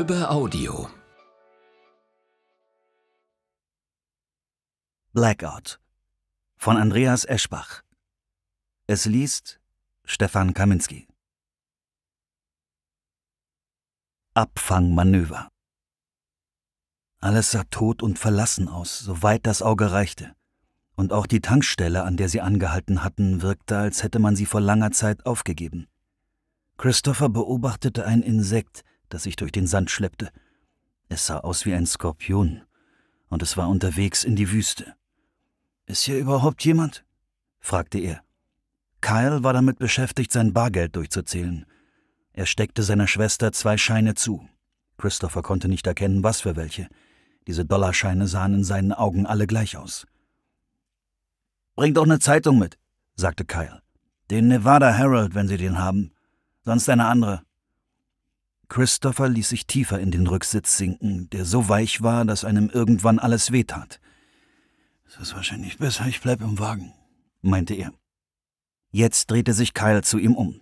über Audio. Blackout von Andreas Eschbach. Es liest Stefan Kaminski. Abfangmanöver. Alles sah tot und verlassen aus, soweit das Auge reichte. Und auch die Tankstelle, an der sie angehalten hatten, wirkte, als hätte man sie vor langer Zeit aufgegeben. Christopher beobachtete ein Insekt, das sich durch den Sand schleppte. Es sah aus wie ein Skorpion, und es war unterwegs in die Wüste. Ist hier überhaupt jemand? fragte er. Kyle war damit beschäftigt, sein Bargeld durchzuzählen. Er steckte seiner Schwester zwei Scheine zu. Christopher konnte nicht erkennen, was für welche. Diese Dollarscheine sahen in seinen Augen alle gleich aus. Bringt doch eine Zeitung mit, sagte Kyle. Den Nevada Herald, wenn Sie den haben. Sonst eine andere. Christopher ließ sich tiefer in den Rücksitz sinken, der so weich war, dass einem irgendwann alles wehtat. Es ist wahrscheinlich besser, ich bleibe im Wagen, meinte er. Jetzt drehte sich Kyle zu ihm um.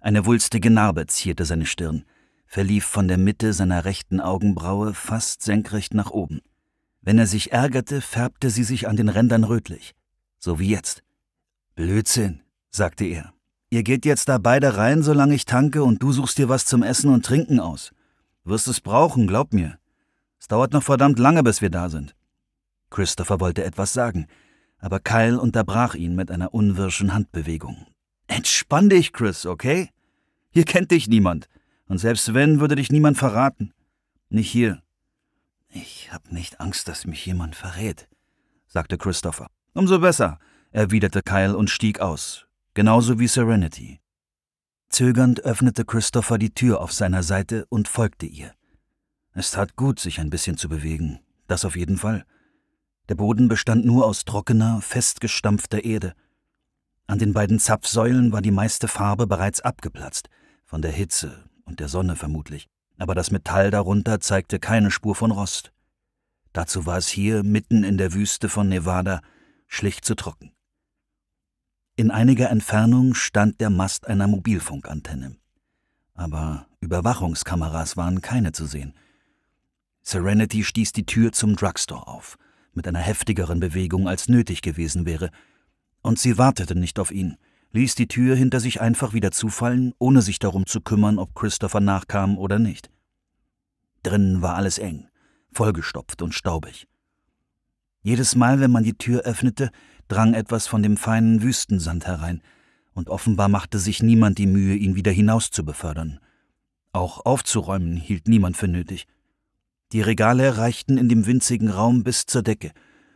Eine wulstige Narbe zierte seine Stirn, verlief von der Mitte seiner rechten Augenbraue fast senkrecht nach oben. Wenn er sich ärgerte, färbte sie sich an den Rändern rötlich. So wie jetzt. Blödsinn, sagte er. Ihr geht jetzt da beide rein, solange ich tanke, und du suchst dir was zum Essen und Trinken aus. Wirst es brauchen, glaub mir. Es dauert noch verdammt lange, bis wir da sind. Christopher wollte etwas sagen, aber Kyle unterbrach ihn mit einer unwirschen Handbewegung. Entspann dich, Chris, okay? Hier kennt dich niemand. Und selbst wenn, würde dich niemand verraten. Nicht hier. Ich hab nicht Angst, dass mich jemand verrät, sagte Christopher. Umso besser, erwiderte Kyle und stieg aus, genauso wie Serenity. Zögernd öffnete Christopher die Tür auf seiner Seite und folgte ihr. Es tat gut, sich ein bisschen zu bewegen, das auf jeden Fall. Der Boden bestand nur aus trockener, festgestampfter Erde. An den beiden Zapfsäulen war die meiste Farbe bereits abgeplatzt, von der Hitze und der Sonne vermutlich, aber das Metall darunter zeigte keine Spur von Rost. Dazu war es hier, mitten in der Wüste von Nevada, schlicht zu trocken. In einiger Entfernung stand der Mast einer Mobilfunkantenne. Aber Überwachungskameras waren keine zu sehen. Serenity stieß die Tür zum Drugstore auf, mit einer heftigeren Bewegung als nötig gewesen wäre, und sie wartete nicht auf ihn, ließ die Tür hinter sich einfach wieder zufallen, ohne sich darum zu kümmern, ob Christopher nachkam oder nicht. Drinnen war alles eng, vollgestopft und staubig. Jedes Mal, wenn man die Tür öffnete, drang etwas von dem feinen Wüstensand herein, und offenbar machte sich niemand die Mühe, ihn wieder hinaus zu befördern. Auch aufzuräumen hielt niemand für nötig. Die Regale reichten in dem winzigen Raum bis zur Decke,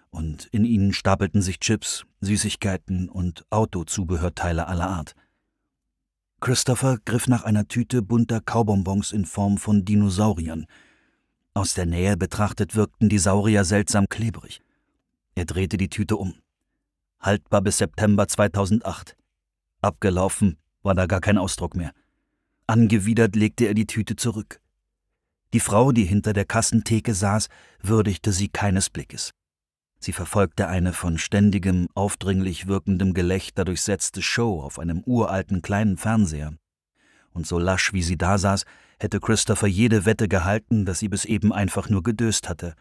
und in ihnen stapelten sich Chips, Süßigkeiten und Autozubehörteile aller Art. Christopher griff nach einer Tüte bunter Kaubonbons in Form von Dinosauriern. Aus der Nähe betrachtet wirkten die Saurier seltsam klebrig. Er drehte die Tüte um. Haltbar bis September 2008. Abgelaufen war da gar kein Ausdruck mehr. Angewidert legte er die Tüte zurück. Die Frau, die hinter der Kassentheke saß, würdigte sie keines Blickes. Sie verfolgte eine von ständigem, aufdringlich wirkendem Gelächter durchsetzte Show auf einem uralten kleinen Fernseher. Und so lasch wie sie da saß, hätte Christopher jede Wette gehalten, dass sie bis eben einfach nur gedöst hatte.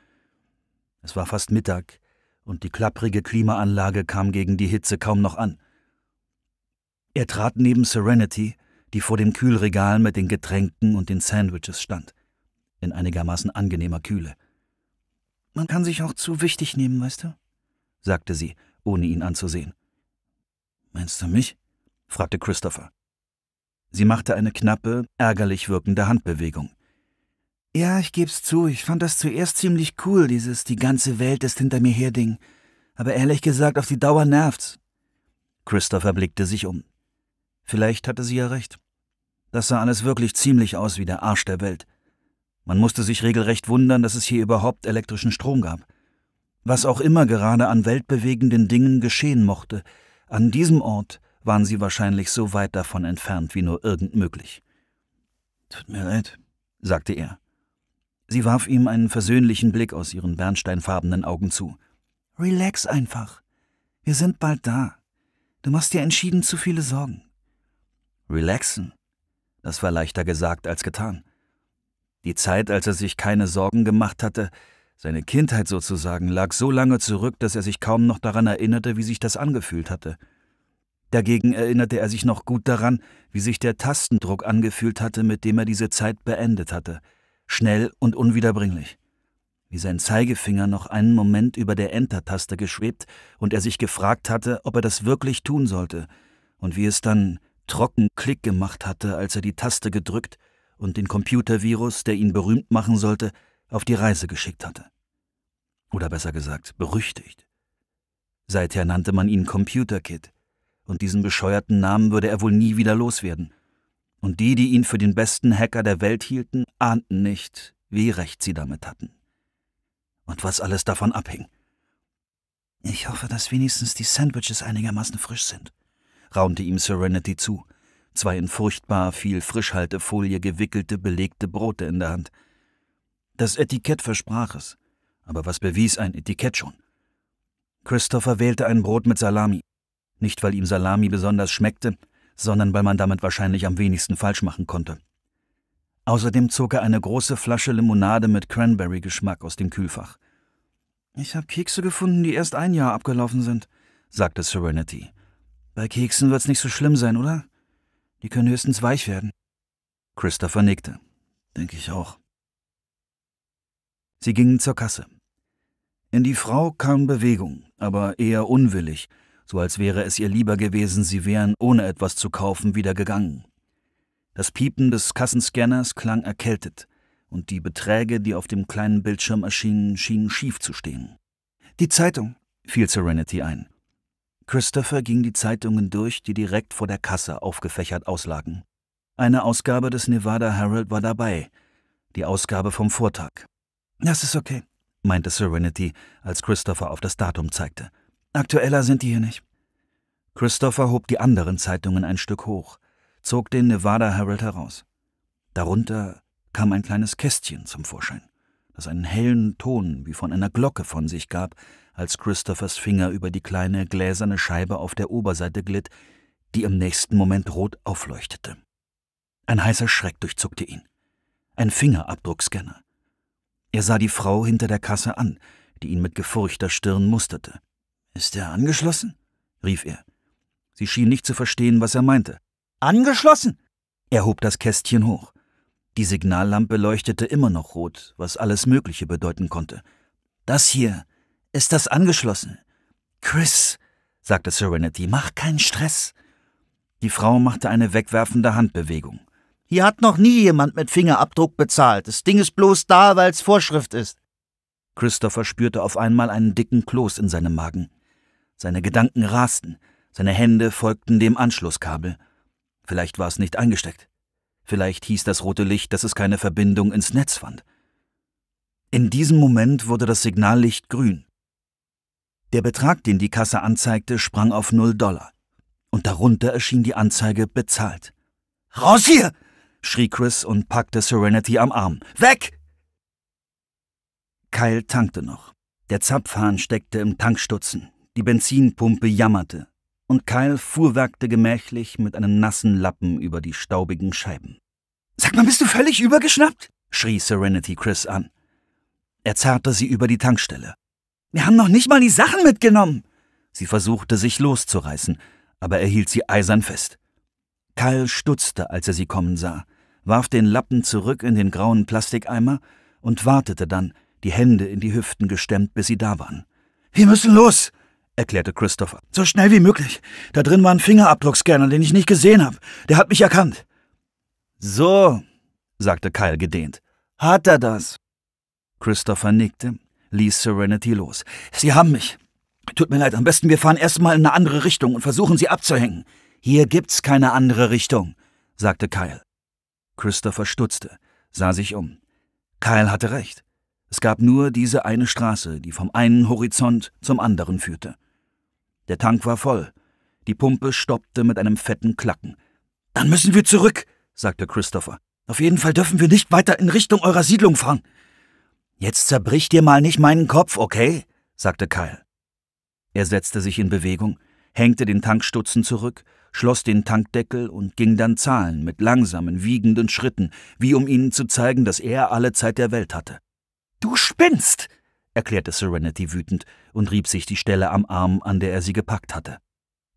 Es war fast Mittag, und die klapprige Klimaanlage kam gegen die Hitze kaum noch an. Er trat neben Serenity, die vor dem Kühlregal mit den Getränken und den Sandwiches stand, in einigermaßen angenehmer Kühle. Man kann sich auch zu wichtig nehmen, weißt du? sagte sie, ohne ihn anzusehen. Meinst du mich? fragte Christopher. Sie machte eine knappe, ärgerlich wirkende Handbewegung. Ja, ich geb's zu, ich fand das zuerst ziemlich cool, dieses die ganze Welt ist hinter mir her Ding. Aber ehrlich gesagt, auf die Dauer nervt's. Christopher blickte sich um. Vielleicht hatte sie ja recht. Das sah alles wirklich ziemlich aus wie der Arsch der Welt. Man musste sich regelrecht wundern, dass es hier überhaupt elektrischen Strom gab. Was auch immer gerade an weltbewegenden Dingen geschehen mochte, an diesem Ort waren sie wahrscheinlich so weit davon entfernt wie nur irgend möglich. Tut mir leid, sagte er. Sie warf ihm einen versöhnlichen Blick aus ihren bernsteinfarbenen Augen zu. Relax einfach. Wir sind bald da. Du machst dir entschieden zu viele Sorgen. Relaxen? Das war leichter gesagt als getan. Die Zeit, als er sich keine Sorgen gemacht hatte, seine Kindheit sozusagen, lag so lange zurück, dass er sich kaum noch daran erinnerte, wie sich das angefühlt hatte. Dagegen erinnerte er sich noch gut daran, wie sich der Tastendruck angefühlt hatte, mit dem er diese Zeit beendet hatte – schnell und unwiederbringlich. Wie sein Zeigefinger noch einen Moment über der Enter-Taste geschwebt und er sich gefragt hatte, ob er das wirklich tun sollte, und wie es dann trocken Klick gemacht hatte, als er die Taste gedrückt und den Computervirus, der ihn berühmt machen sollte, auf die Reise geschickt hatte. Oder besser gesagt, berüchtigt. Seither nannte man ihn Computer Kid, und diesen bescheuerten Namen würde er wohl nie wieder loswerden. Und die, die ihn für den besten Hacker der Welt hielten, ahnten nicht, wie recht sie damit hatten. Und was alles davon abhing. Ich hoffe, dass wenigstens die Sandwiches einigermaßen frisch sind, raunte ihm Serenity zu, zwei in furchtbar viel Frischhaltefolie gewickelte, belegte Brote in der Hand. Das Etikett versprach es, aber was bewies ein Etikett schon? Christopher wählte ein Brot mit Salami, nicht weil ihm Salami besonders schmeckte, sondern weil man damit wahrscheinlich am wenigsten falsch machen konnte. Außerdem zog er eine große Flasche Limonade mit Cranberry-Geschmack aus dem Kühlfach. Ich habe Kekse gefunden, die erst ein Jahr abgelaufen sind, sagte Serenity. Bei Keksen wird's nicht so schlimm sein, oder? Die können höchstens weich werden. Christopher nickte. Denke ich auch. Sie gingen zur Kasse. In die Frau kam Bewegung, aber eher unwillig, so als wäre es ihr lieber gewesen, sie wären, ohne etwas zu kaufen, wieder gegangen. Das Piepen des Kassenscanners klang erkältet, und die Beträge, die auf dem kleinen Bildschirm erschienen, schienen schief zu stehen. Die Zeitung, fiel Serenity ein. Christopher ging die Zeitungen durch, die direkt vor der Kasse aufgefächert auslagen. Eine Ausgabe des Nevada Herald war dabei, die Ausgabe vom Vortag. Das ist okay, meinte Serenity, als Christopher auf das Datum zeigte. Aktueller sind die hier nicht. Christopher hob die anderen Zeitungen ein Stück hoch, zog den Nevada Herald heraus. Darunter kam ein kleines Kästchen zum Vorschein, das einen hellen Ton wie von einer Glocke von sich gab, als Christophers Finger über die kleine gläserne Scheibe auf der Oberseite glitt, die im nächsten Moment rot aufleuchtete. Ein heißer Schreck durchzuckte ihn. Ein Fingerabdruckscanner. Er sah die Frau hinter der Kasse an, die ihn mit gefurchter Stirn musterte. Ist er angeschlossen? rief er. Sie schien nicht zu verstehen, was er meinte. Angeschlossen? Er hob das Kästchen hoch. Die Signallampe leuchtete immer noch rot, was alles Mögliche bedeuten konnte. Das hier ist das angeschlossen. Chris, sagte Serenity, mach keinen Stress. Die Frau machte eine wegwerfende Handbewegung. Hier hat noch nie jemand mit Fingerabdruck bezahlt. Das Ding ist bloß da, weil es Vorschrift ist. Christopher spürte auf einmal einen dicken Kloß in seinem Magen. Seine Gedanken rasten, seine Hände folgten dem Anschlusskabel. Vielleicht war es nicht eingesteckt. Vielleicht hieß das rote Licht, dass es keine Verbindung ins Netz fand. In diesem Moment wurde das Signallicht grün. Der Betrag, den die Kasse anzeigte, sprang auf null Dollar. Und darunter erschien die Anzeige bezahlt. Raus hier! schrie Chris und packte Serenity am Arm. Weg! Kyle tankte noch. Der Zapfhahn steckte im Tankstutzen. Die Benzinpumpe jammerte, und Kyle fuhrwerkte gemächlich mit einem nassen Lappen über die staubigen Scheiben. Sag mal, bist du völlig übergeschnappt? schrie Serenity Chris an. Er zerrte sie über die Tankstelle. Wir haben noch nicht mal die Sachen mitgenommen. Sie versuchte, sich loszureißen, aber er hielt sie eisern fest. Kyle stutzte, als er sie kommen sah, warf den Lappen zurück in den grauen Plastikeimer und wartete dann, die Hände in die Hüften gestemmt, bis sie da waren. Wir müssen los! erklärte Christopher. So schnell wie möglich. Da drin war ein Fingerabdruckscanner, den ich nicht gesehen habe. Der hat mich erkannt. So, sagte Kyle gedehnt. Hat er das? Christopher nickte, ließ Serenity los. Sie haben mich. Tut mir leid, am besten wir fahren erstmal in eine andere Richtung und versuchen sie abzuhängen. Hier gibt's keine andere Richtung, sagte Kyle. Christopher stutzte, sah sich um. Kyle hatte recht. Es gab nur diese eine Straße, die vom einen Horizont zum anderen führte. Der Tank war voll. Die Pumpe stoppte mit einem fetten Klacken. Dann müssen wir zurück, sagte Christopher. Auf jeden Fall dürfen wir nicht weiter in Richtung eurer Siedlung fahren. Jetzt zerbrich dir mal nicht meinen Kopf, okay? sagte Kyle. Er setzte sich in Bewegung, hängte den Tankstutzen zurück, schloss den Tankdeckel und ging dann Zahlen mit langsamen, wiegenden Schritten, wie um ihnen zu zeigen, dass er alle Zeit der Welt hatte. Du spinnst! erklärte Serenity wütend und rieb sich die Stelle am Arm, an der er sie gepackt hatte.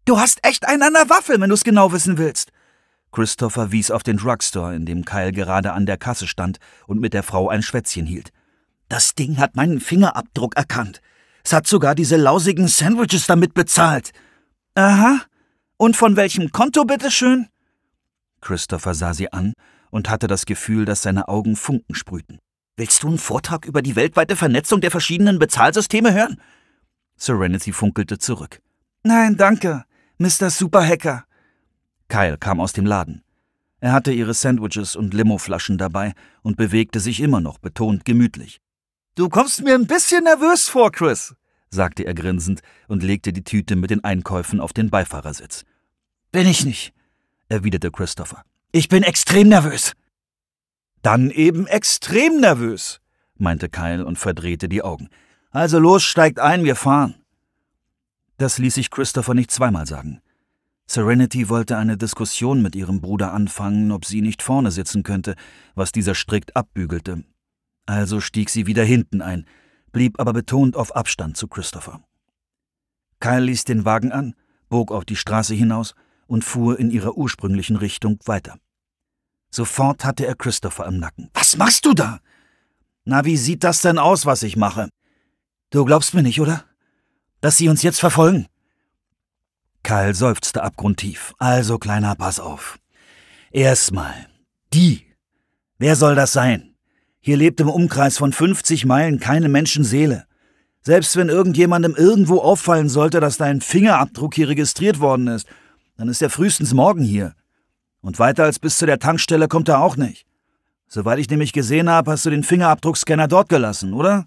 Du hast echt einen an der Waffel, wenn du's genau wissen willst. Christopher wies auf den Drugstore, in dem Kyle gerade an der Kasse stand und mit der Frau ein Schwätzchen hielt. Das Ding hat meinen Fingerabdruck erkannt. Es hat sogar diese lausigen Sandwiches damit bezahlt. Aha. Und von welchem Konto, bitteschön? Christopher sah sie an und hatte das Gefühl, dass seine Augen Funken sprühten. Willst du einen Vortrag über die weltweite Vernetzung der verschiedenen Bezahlsysteme hören? Serenity funkelte zurück. Nein, danke, Mr. Superhacker. Kyle kam aus dem Laden. Er hatte ihre Sandwiches und Limoflaschen dabei und bewegte sich immer noch betont gemütlich. Du kommst mir ein bisschen nervös vor, Chris, sagte er grinsend und legte die Tüte mit den Einkäufen auf den Beifahrersitz. Bin ich nicht, erwiderte Christopher. Ich bin extrem nervös. Dann eben extrem nervös, meinte Kyle und verdrehte die Augen. Also los, steigt ein, wir fahren. Das ließ sich Christopher nicht zweimal sagen. Serenity wollte eine Diskussion mit ihrem Bruder anfangen, ob sie nicht vorne sitzen könnte, was dieser strikt abbügelte. Also stieg sie wieder hinten ein, blieb aber betont auf Abstand zu Christopher. Kyle ließ den Wagen an, bog auf die Straße hinaus und fuhr in ihrer ursprünglichen Richtung weiter. Sofort hatte er Christopher im Nacken. Was machst du da? Na, wie sieht das denn aus, was ich mache? Du glaubst mir nicht, oder? Dass sie uns jetzt verfolgen? Karl seufzte abgrundtief. Also, Kleiner, pass auf. Erstmal, die. Wer soll das sein? Hier lebt im Umkreis von 50 Meilen keine Menschenseele. Selbst wenn irgendjemandem irgendwo auffallen sollte, dass dein Fingerabdruck hier registriert worden ist, dann ist er frühestens morgen hier. Und weiter als bis zu der Tankstelle kommt er auch nicht. Soweit ich nämlich gesehen habe, hast du den Fingerabdruckscanner dort gelassen, oder?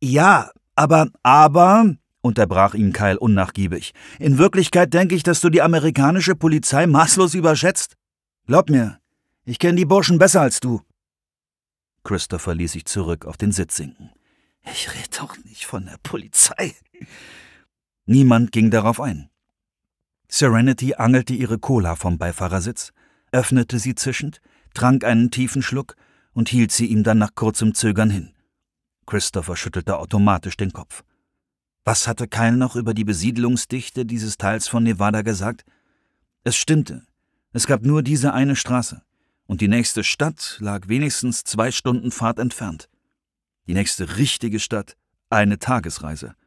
Ja, aber, aber, unterbrach ihn Kyle unnachgiebig. In Wirklichkeit denke ich, dass du die amerikanische Polizei maßlos überschätzt. Glaub mir, ich kenne die Burschen besser als du. Christopher ließ sich zurück auf den Sitz sinken. Ich rede doch nicht von der Polizei. Niemand ging darauf ein. Serenity angelte ihre Cola vom Beifahrersitz, öffnete sie zischend, trank einen tiefen Schluck und hielt sie ihm dann nach kurzem Zögern hin. Christopher schüttelte automatisch den Kopf. Was hatte Kyle noch über die Besiedlungsdichte dieses Teils von Nevada gesagt? Es stimmte. Es gab nur diese eine Straße. Und die nächste Stadt lag wenigstens zwei Stunden Fahrt entfernt. Die nächste richtige Stadt eine Tagesreise.